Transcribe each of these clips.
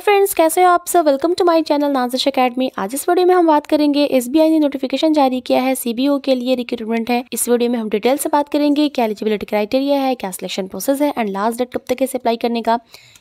Hello friends कैसे हो आप सब welcome to my channel Nazish academy आज इस वीडियो में हम बात करेंगे एसबीआई ने नोटिफिकेशन जारी किया है सीबीओ के लिए रिक्रूटमेंट है इस वीडियो में हम डिटेल से बात करेंगे क्या एलिजिबिलिटी क्राइटेरिया है क्या सिलेक्शन प्रोसेस है एंड लास्ट डेट कब तक इसे अप्लाई करने का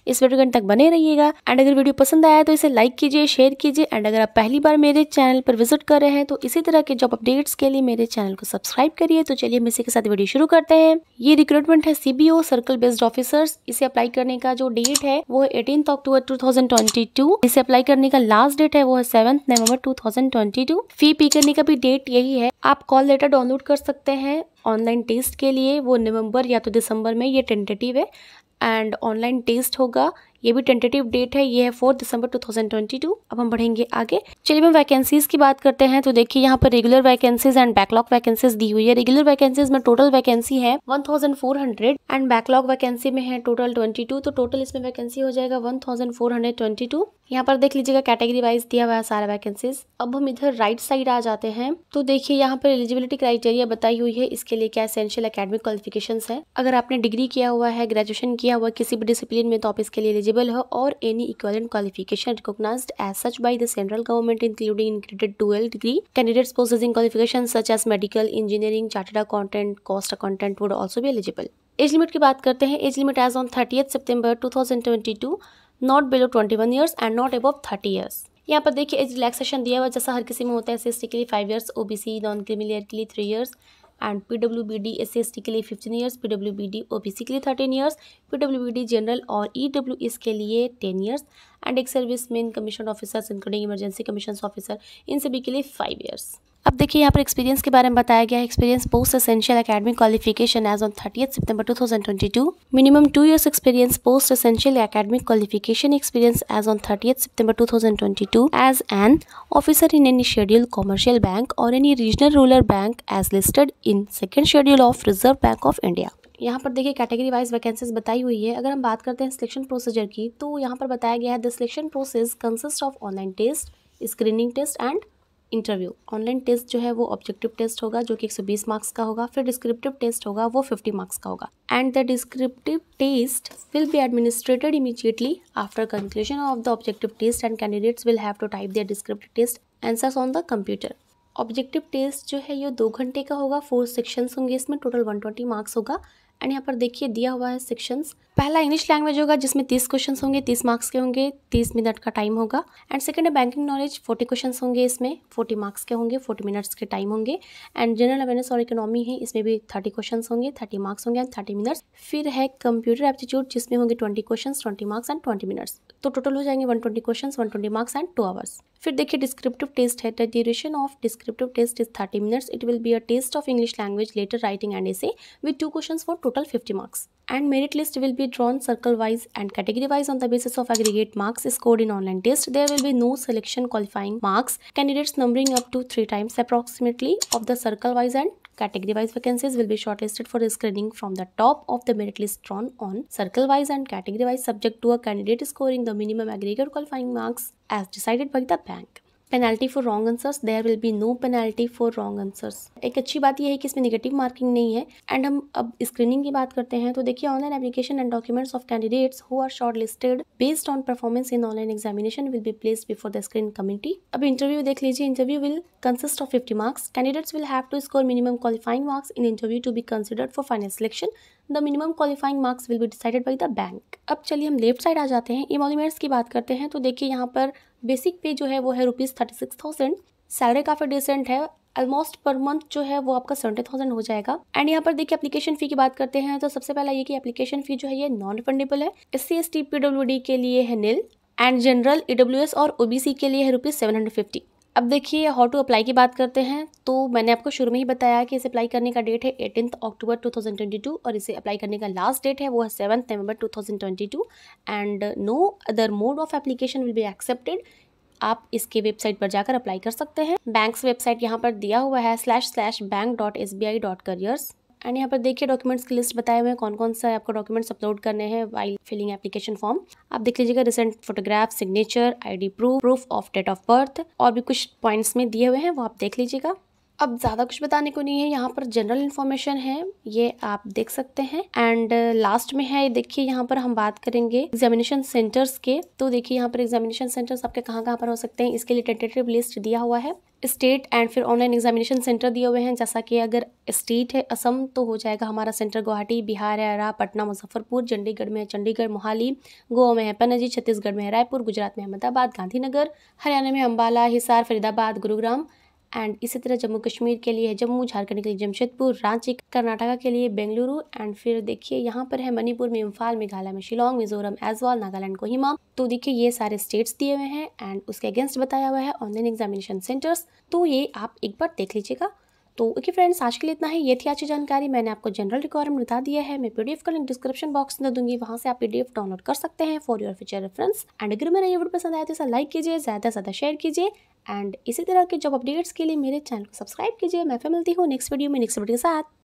इस वीडियो तक बने रहिएगा एंड अगर वीडियो पसंद आया तो इसे लाइक कीजिए शेयर कीजिए एंड अगर आप पहली बार मेरे चैनल पर विजिट कर रहे हैं तो इसी तरह के जॉब अपडेट्स के लिए मेरे चैनल को सब्सक्राइब करिए तो चलिए हम इसी के साथ वीडियो शुरू करते हैं ये रिक्रूटमेंट है सीबीओ सर्कल बेस्ड ऑफिसर्स इसे अप्लाई करने का जो डेट है वो एटीन अक्टूबर टू 2022 इसे अप्लाई करने का लास्ट डेट है वो है सेवन नवंबर 2022 फी पी करने का भी डेट यही है आप कॉल लेटर डाउनलोड कर सकते हैं ऑनलाइन टेस्ट के लिए वो नवंबर या तो दिसंबर में ये टेंटेटिव है एंड ऑनलाइन टेस्ट होगा ये भी टेंटेटिव डेट है ये है फोर्थ दिसंबर 2022 अब हम बढ़ेंगे आगे चलिए हम वैकेंसीज की बात करते हैं तो देखिए यहाँ पर regular vacancies and backlog vacancies दी हुई है रेगुलर वैकेंसीज में टोटल वैकेंसी है 1400 एंड बैकलॉग वैकेंसी में है टोटल 22 तो टोटल इसमें वैकेंसी हो जाएगा टू यहाँ पर देख लीजिएगा कैटेगरी वाइज दिया हुआ है सारा वैकेंसीज अब हम इधर राइट साइड आ जाते हैं तो देखिए यहाँ पर एलिजिबिलिटी क्राइटेरिया बताई हुई है इसके लिए क्या एसेंशियल अकेडमिक क्वालिफिकेशन है अगर आपने डिग्री किया हुआ है ग्रेजुएशन किया हुआ किसी भी डिसिप्लिन में तो आप इसके लिए एलिजिबल हो और any equivalent qualification recognise as such by the central government including integrated twelve degree candidates processing qualification such as medical engineering chartered accountant cost accountant would also भी एलिजिबल एज लिमिट की बात करते हैं age limit age on thirtieth September 2022 not below twenty one years and not above thirty years यहाँ पर देखिए age relaxation दिया हुआ जैसा हर किसी में होता है एस एस के लिए five years O B C non creamy layer के लिए three years and P W B D S C के लिए fifteen years P W B D O B C के लिए thirteen years P W B D general और E W S के लिए ten years and ex service man commission officers including emergency commission officer इन सभी के लिए five years अब देखिए यहाँ पर एक्सपीरियंस के बारे में बताया गया है experience post essential academic qualification as on thirty September 2022 minimum two years experience post essential academic qualification experience as on thirty September 2022 as an officer in any schedule commercial bank और any regional rural bank as listed in second schedule of Reserve Bank of India यहाँ पर देखिए category wise vacancies बताई हुई है अगर हम बात करते हैं सिलेक्शन प्रोसीजर की तो यहाँ पर बताया गया है the selection process consist of online test screening test and interview online test जो है वो ऑब्जेक्टिव टेस्ट होगा जो कि 120 मार्क्स का होगा फिर डिस्क्रिप्टिव टेस्ट होगा वो 50 मार्क्स का होगा and the descriptive test will be administered immediately after conclusion of the objective test and candidates will have to type their descriptive test answers on the computer objective test जो है ये दो घंटे का होगा फोर सेक्शंस होंगे इसमें total 120 marks होगा एंड यहाँ पर देखिए दिया हुआ है सेक्शंस पहला इंग्लिश लैंग्वेज होगा जिसमें तीस क्वेश्चन होंगे तीस मार्क्स के होंगे तीस मिनट का टाइम होगा एंड सेकंड है बैंकिंग नॉलेज फोर्टी क्वेश्चन होंगे इसमें फोर्टी मार्क्स के होंगे फोर्टी मिनट्स के टाइम होंगे एंड जनरल अवेयरनेस और इकोनॉमी है इसमें भी थर्टी क्वेश्चन होंगे थर्टी मार्क्स होंगे एंड थर्टी मिनट्स फिर है कंप्यूटर एप्टीट्यूड जिसमें होंगे twenty question twenty marks and twenty minutes तो टोटल हो जाएंगे one twenty question one twenty marks and two hours फिर देखिए डिस्क्रिप्टिव टेस्ट है the duration of descriptive test is thirty minutes it will be a test of English language letter writing and essay with two question for total 50 marks. And merit list will be drawn circle wise and category wise on the basis of aggregate marks scored in online test. There will be no selection qualifying marks. Candidates numbering up to 3 times approximately of the circle wise and category wise vacancies will be shortlisted for screening from the top of the merit list drawn on circle wise and category wise subject to a candidate scoring the minimum aggregate qualifying marks as decided by the bank. Penalty for wrong answers there will be no penalty for wrong answers एक अच्छी बात यह है कि इसमें negative marking नहीं है and हम अब स्क्रीनिंग की बात करते हैं तो देखिए online application and documents of candidates who are short listed based on performance in online examination will be place before the screen committee अब इंटरव्यू देख लीजिए interview will consist of fifty marks candidates will have to score minimum qualifying marks in interview to be considered for final selection the minimum qualifying marks will be decided by the bank अब चलिए हम left side आ जाते हैं इमोलीमेंट्स की बात करते हैं तो देखिए यहाँ पर बेसिक पे जो है वो है rupees thirty six thousand salary काफ़ी डिसेंट है ऑलमोस्ट पर मंथ जो है वो आपका सेवेंटी थाउजेंड हो जाएगा एंड यहाँ पर देखिए एप्लीकेशन फी की बात करते हैं तो सबसे पहला ये कि एप्लीकेशन फी जो है ये नॉन रिफंडेबल है S C S T P W D के लिए है nil and general E W S और ओ बी सी के लिए है रुपीज़ सेवन हंड्रेड फिफ्टी अब देखिए हाउ टू अप्लाई की बात करते हैं तो मैंने आपको शुरू में ही बताया कि इसे अप्लाई करने का डेट है एटीनथ अक्टूबर 2022 और इसे अप्लाई करने का लास्ट डेट है वो है seven November 2022 and no other mode of application will be accepted आप इसके वेबसाइट पर जाकर अप्लाई कर सकते हैं बैंक वेबसाइट यहाँ पर दिया हुआ है slash slash bank dot S B I dot careers and यहाँ पर देखिए डॉक्यूमेंट्स की लिस्ट बताए हुए हैं कौन कौन सा आपको डॉक्यूमेंट्स अपलोड करने हैं वाइल फिलिंग एप्लीकेशन फॉर्म आप देख लीजिएगा recent photograph signature ID proof proof of date of birth और भी कुछ पॉइंट्स में दिए हुए हैं वो आप देख लीजिएगा अब ज़्यादा कुछ बताने को नहीं है यहाँ पर जनरल इन्फॉर्मेशन है ये आप देख सकते हैं एंड लास्ट uh, में है देखिए यहाँ पर हम बात करेंगे एग्जामिनेशन सेंटर्स के तो देखिए यहाँ पर एग्जामिनेशन सेंटर्स आपके कहाँ कहाँ पर हो सकते हैं इसके लिए टेंटेटिव लिस्ट दिया हुआ है स्टेट एंड फिर ऑनलाइन एग्जामिनेशन सेंटर दिए हुए हैं जैसा कि अगर स्टेट है असम तो हो जाएगा हमारा सेंटर गुवाहाटी बिहार है अरा पटना मुजफ्फरपुर चंडीगढ़ में है चंडीगढ़ मोहाली गोवा में है पनजी छत्तीसगढ़ में है रायपुर गुजरात में अहमदाबाद गांधीनगर हरियाणा में अम्बाला हिसार फरीदाबाद गुरुग्राम एंड इसी तरह जम्मू कश्मीर के लिए है जम्मू झारखंड के लिए जमशेदपुर रांची कर्नाटका के लिए बेंगलुरु एंड फिर देखिए यहाँ पर है मणिपुर में इम्फाल मेघालय में शिलोंग मिजोरम एजवाल नागालैंड कोहिमा तो देखिए ये सारे स्टेट्स दिए हुए हैं एंड उसके अगेंस्ट बताया हुआ है ऑनलाइन एग्जामिनेशन सेंटर्स तो ये आप एक बार देख लीजिएगा तो ओके फ्रेंड्स आज के लिए इतना ही ये थी अच्छी जानकारी मैंने आपको जनरल रिक्वायरमेंट बता दिया है मैं पीडीएफ का लिंक डिस्क्रिप्शन बॉक्स में दूंगी वहाँ से आप पीडीएफ डाउनलोड कर सकते हैं for your future reference and अगर मेरा ये वीडियो पसंद आया तो लाइक कीजिए ज़्यादा से ज़्यादा शेयर कीजिए एंड इसी तरह के जॉब अपडेट्स के लिए मेरे चैनल को सब्सक्राइब कीजिए मैं फिर मिलती हूँ नेक्स्ट वीडियो में नेक्स्ट वीडियो के साथ